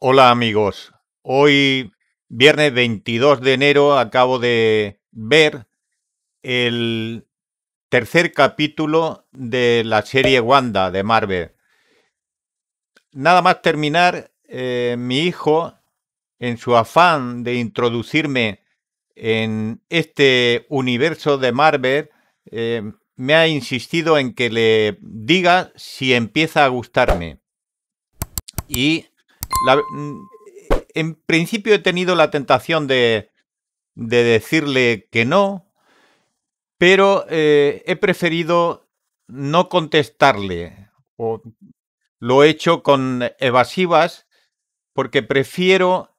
Hola amigos, hoy viernes 22 de enero acabo de ver el tercer capítulo de la serie Wanda de Marvel. Nada más terminar, eh, mi hijo, en su afán de introducirme en este universo de Marvel, eh, me ha insistido en que le diga si empieza a gustarme. Y Mm, en principio he tenido la tentación de, de decirle que no, pero eh, he preferido no contestarle. O lo he hecho con evasivas porque prefiero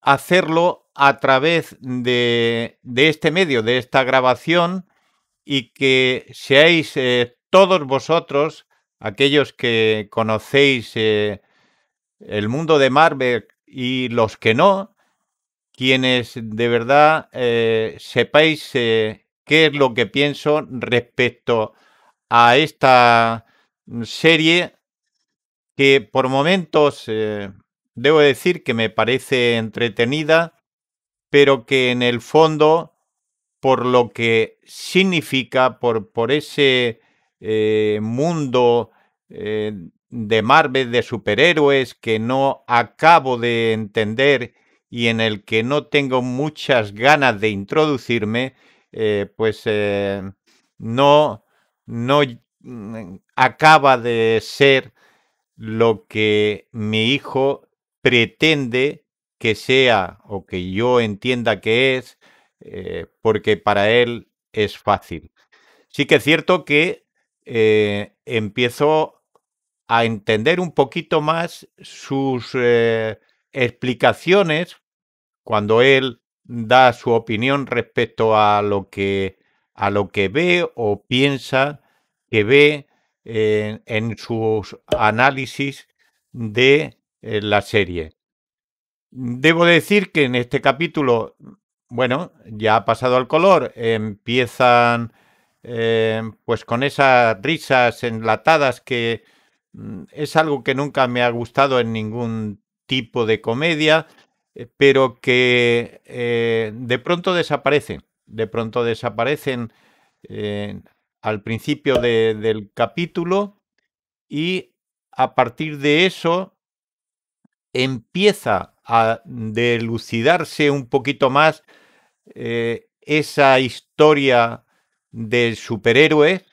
hacerlo a través de, este medio, de esta grabación, y que seáis eh, todos vosotros, aquellos que conocéis eh, el mundo de Marvel y los que no, quienes de verdad eh, sepáis eh, qué es lo que pienso respecto a esta mm, serie que por momentos eh, debo decir que me parece entretenida, pero que en el fondo, por lo que significa, por, por ese mundo de Marvel de superhéroes que no acabo de entender y en el que no tengo muchas ganas de introducirme, eh, pues eh, no, no mm, acaba de ser lo que mi hijo pretende que sea o que yo entienda que es, eh, porque para él es fácil. Sí que es cierto que empiezo a entender un poquito más sus eh, explicaciones cuando él da su opinión respecto a lo que, a lo que ve o piensa que ve eh, en sus análisis de eh, la serie. Debo decir que en este capítulo, bueno, ya ha pasado al color, empiezan pues con esas risas enlatadas que Mm, es algo que nunca me ha gustado en ningún tipo de comedia, eh, pero que eh, de pronto desaparecen, de eh, pronto desaparecen al principio del capítulo y a partir de eso empieza a delucidarse un poquito más esa historia del superhéroe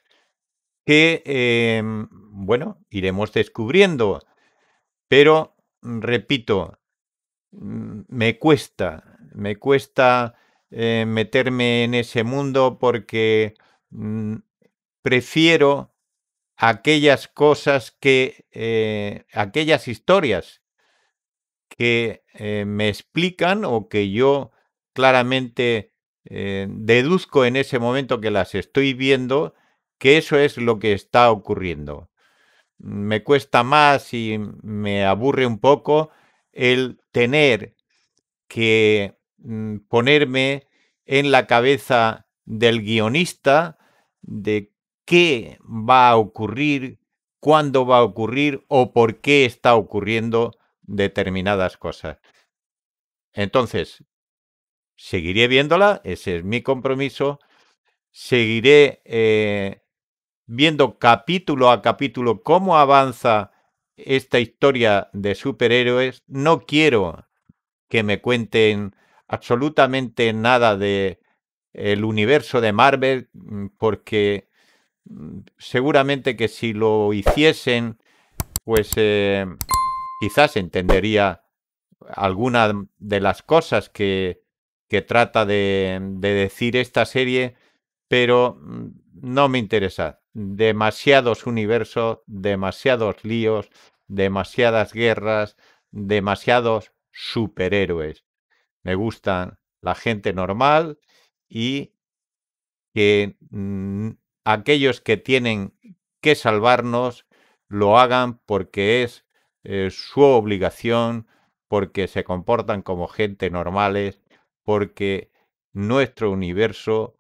que em, bueno, iremos descubriendo, pero mm, repito, mm, me cuesta, me cuesta eh, meterme en ese mundo porque mm, prefiero aquellas cosas que, eh, aquellas historias que eh, me explican o que yo claramente deduzco en ese momento que las estoy viendo, que eso es lo que está ocurriendo me cuesta más y me aburre un poco el tener que mm, ponerme en la cabeza del guionista de qué va a ocurrir, cuándo va a ocurrir o por qué está ocurriendo determinadas cosas. Entonces, seguiré viéndola, ese es mi compromiso, seguiré eh, viendo capítulo a capítulo cómo avanza esta historia de superhéroes, no quiero que me cuenten absolutamente nada de el universo de Marvel mm, porque mm, seguramente que si lo hiciesen pues eh, quizás entendería algunas de las cosas que, que trata de decir esta serie pero mm, no me interesa demasiados universos, demasiados líos, demasiadas guerras, demasiados superhéroes. Me gustan la gente normal y que mm, aquellos que tienen que salvarnos lo hagan porque es eh, su obligación, porque se comportan como gente normales, porque nuestro universo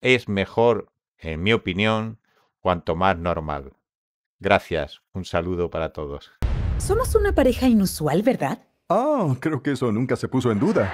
es mejor, en mi opinión, cuanto más normal. Gracias, un saludo para todos. Somos una pareja inusual, ¿verdad? Ah, oh, creo que eso nunca se puso en duda.